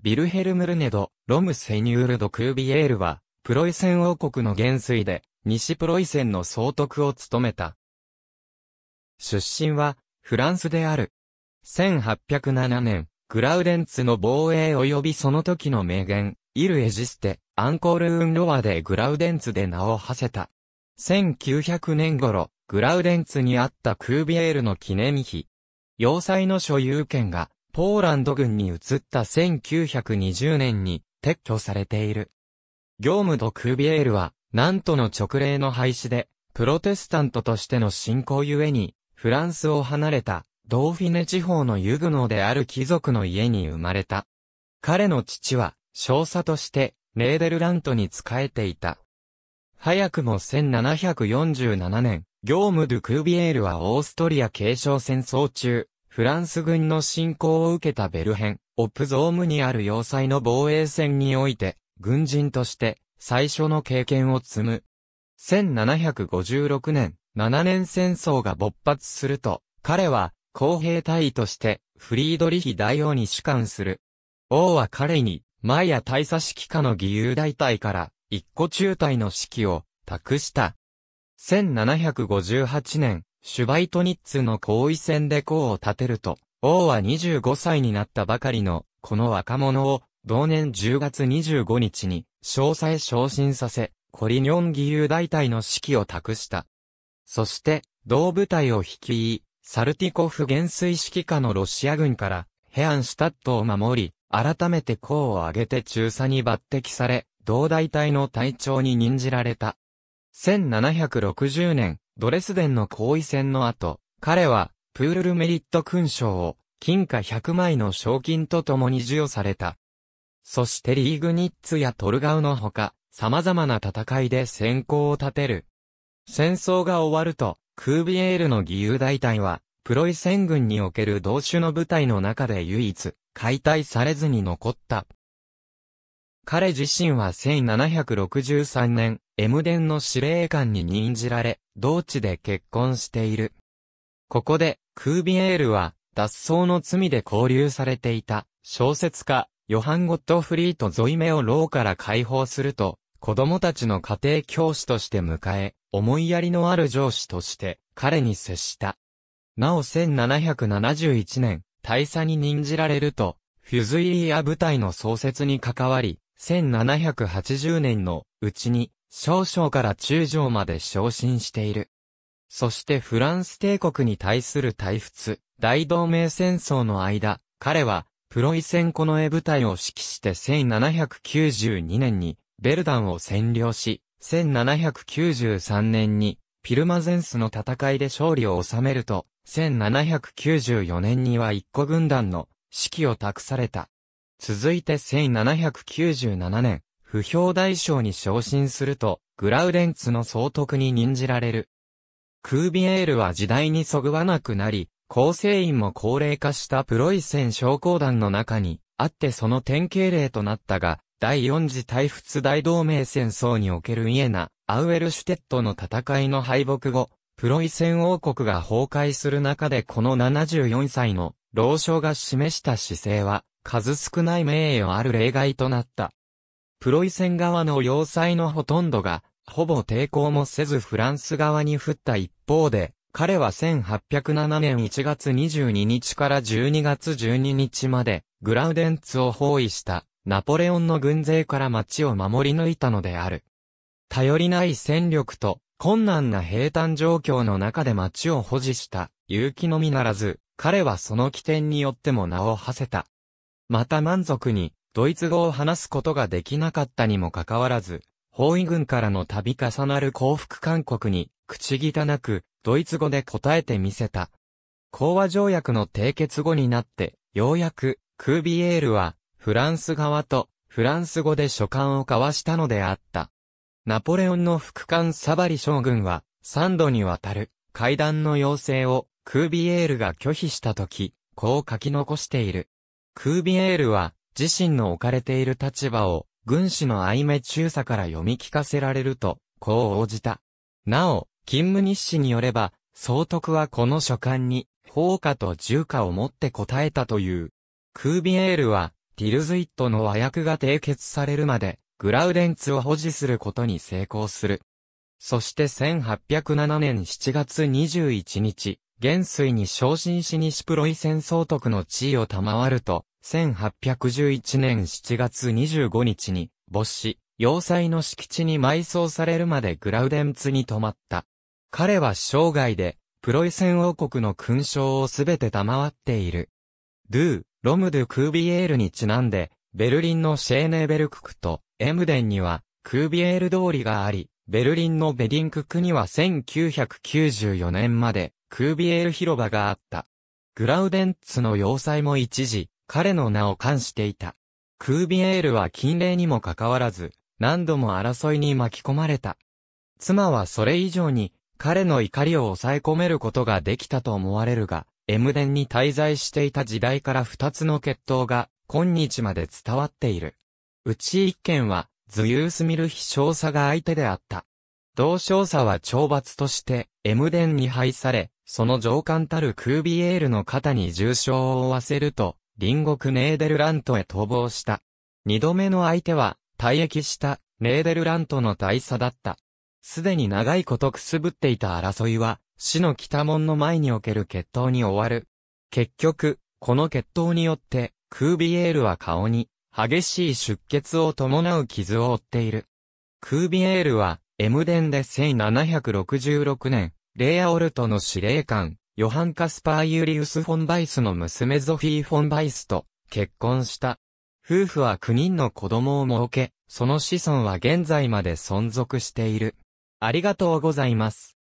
ビルヘルムルネド、ロムセニュールド・クービエールは、プロイセン王国の元帥で、西プロイセンの総督を務めた。出身は、フランスである。1807年、グラウデンツの防衛及びその時の名言、イルエジステ、アンコール・ウン・ロアでグラウデンツで名を馳せた。1900年頃、グラウデンツにあったクービエールの記念碑。要塞の所有権が、ポーランド軍に移った1920年に撤去されている。業務ド・クービエールは、なんとの直令の廃止で、プロテスタントとしての信仰ゆえに、フランスを離れた、ドーフィネ地方のユグノーである貴族の家に生まれた。彼の父は、少佐として、レーデルラントに仕えていた。早くも1747年、業務ドゥ・クービエールはオーストリア継承戦争中、フランス軍の侵攻を受けたベルヘン、オプゾームにある要塞の防衛戦において、軍人として最初の経験を積む。1756年、7年戦争が勃発すると、彼は公兵隊員としてフリードリヒ大王に主管する。王は彼に、前や大佐指揮下の義勇大隊から一個中隊の指揮を託した。1758年、シュバイトニッツの後位戦で功を立てると、王は25歳になったばかりの、この若者を、同年10月25日に、詳細昇進させ、コリニョン義勇大隊の指揮を託した。そして、同部隊を率い、サルティコフ元帥指揮下のロシア軍から、ヘアンシュタットを守り、改めて功を挙げて中佐に抜擢され、同大隊の隊長に任じられた。1760年、ドレスデンの行為戦の後、彼は、プールルメリット勲章を、金貨100枚の賞金と共に授与された。そしてリーグニッツやトルガウのほか、様々な戦いで先行を立てる。戦争が終わると、クービエールの義勇大隊は、プロイセン軍における同種の部隊の中で唯一、解体されずに残った。彼自身は1763年、エムデンの司令官に任じられ、同地で結婚している。ここで、クービエールは、脱走の罪で拘留されていた、小説家、ヨハン・ゴットフリーとゾイメを牢から解放すると、子供たちの家庭教師として迎え、思いやりのある上司として、彼に接した。なお1771年、大佐に任じられると、フュズイリア部隊の創設に関わり、1780年のうちに少将から中将まで昇進している。そしてフランス帝国に対する退仏、大同盟戦争の間、彼は、プロイセンコの絵部隊を指揮して1792年に、ベルダンを占領し、1793年に、ピルマゼンスの戦いで勝利を収めると、1794年には一個軍団の指揮を託された。続いて1797年、不評大将に昇進すると、グラウデンツの総督に任じられる。クービエールは時代にそぐわなくなり、構成員も高齢化したプロイセン商工団の中に、あってその典型例となったが、第四次大仏大同盟戦争におけるイエナ、アウエルシュテットの戦いの敗北後、プロイセン王国が崩壊する中でこの74歳の老将が示した姿勢は、数少ない名誉ある例外となった。プロイセン側の要塞のほとんどが、ほぼ抵抗もせずフランス側に降った一方で、彼は1807年1月22日から12月12日まで、グラウデンツを包囲したナポレオンの軍勢から町を守り抜いたのである。頼りない戦力と困難な平坦状況の中で町を保持した勇気のみならず、彼はその起点によっても名を馳せた。また満足にドイツ語を話すことができなかったにもかかわらず、包囲軍からの度重なる降伏勧告に、口汚く、ドイツ語で答えてみせた。講和条約の締結後になって、ようやく、クービエールは、フランス側と、フランス語で書簡を交わしたのであった。ナポレオンの副官サバリ将軍は、3度にわたる、会談の要請を、クービエールが拒否したとき、こう書き残している。クービエールは、自身の置かれている立場を、軍師の愛目中佐から読み聞かせられると、こう応じた。なお、勤務日誌によれば、総督はこの書簡に、放火と銃火を持って答えたという。クービエールは、ティルズイットの和訳が締結されるまで、グラウデンツを保持することに成功する。そして1807年7月21日、元帥に昇進し西プロイ戦総督の地位を賜ると、1811年7月25日に、没し、要塞の敷地に埋葬されるまでグラウデンツに泊まった。彼は生涯で、プロイセン王国の勲章をすべて賜っている。ドゥー、ロムドゥ・クービエールにちなんで、ベルリンのシェーネーベルククとエムデンには、クービエール通りがあり、ベルリンのベディンククには1994年まで、クービエール広場があった。グラウデンツの要塞も一時、彼の名を冠していた。クービエールは禁令にもかかわらず、何度も争いに巻き込まれた。妻はそれ以上に、彼の怒りを抑え込めることができたと思われるが、エムデンに滞在していた時代から二つの決闘が、今日まで伝わっている。うち一件は、ズユースミルヒ少佐が相手であった。同少佐は懲罰として、エムデンに配され、その上官たるクービエールの肩に重傷を負わせると、隣国ネーデルラントへ逃亡した。二度目の相手は、退役したネーデルラントの大佐だった。すでに長いことくすぶっていた争いは、死の北門の前における決闘に終わる。結局、この決闘によって、クービエールは顔に、激しい出血を伴う傷を負っている。クービエールは、エムデンで1766年、レイアオルトの司令官、ヨハン・カスパー・ユーリウス・フォン・バイスの娘ゾフィー・フォン・バイスと結婚した。夫婦は9人の子供を設け、その子孫は現在まで存続している。ありがとうございます。